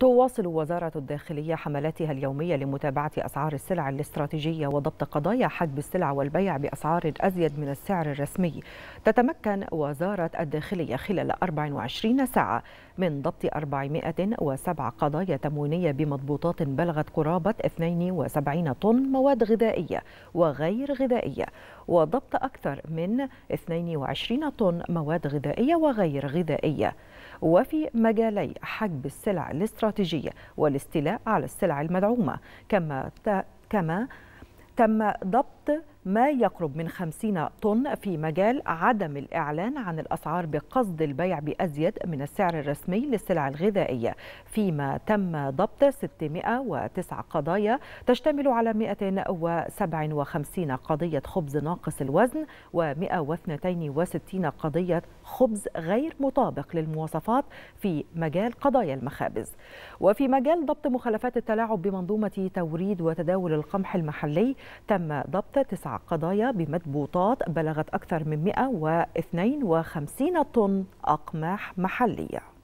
تواصل وزارة الداخلية حملاتها اليومية لمتابعة أسعار السلع الاستراتيجية وضبط قضايا حجب السلع والبيع بأسعار أزيد من السعر الرسمي تتمكن وزارة الداخلية خلال 24 ساعة من ضبط 407 قضايا تموينية بمضبوطات بلغت قرابة 72 طن مواد غذائية وغير غذائية وضبط أكثر من 22 طن مواد غذائية وغير غذائية وفي مجالي حجب السلع الاستراتيجية والاستيلاء على السلع المدعومة كما كما تم ضبط ما يقرب من 50 طن في مجال عدم الإعلان عن الأسعار بقصد البيع بأزيد من السعر الرسمي للسلع الغذائية فيما تم ضبط 609 قضايا تشتمل على 157 قضية خبز ناقص الوزن و162 قضية خبز غير مطابق للمواصفات في مجال قضايا المخابز وفي مجال ضبط مخالفات التلاعب بمنظومة توريد وتداول القمح المحلي تم ضبط 9 قضايا بمدبوطات بلغت أكثر من 152 طن أقماح محلية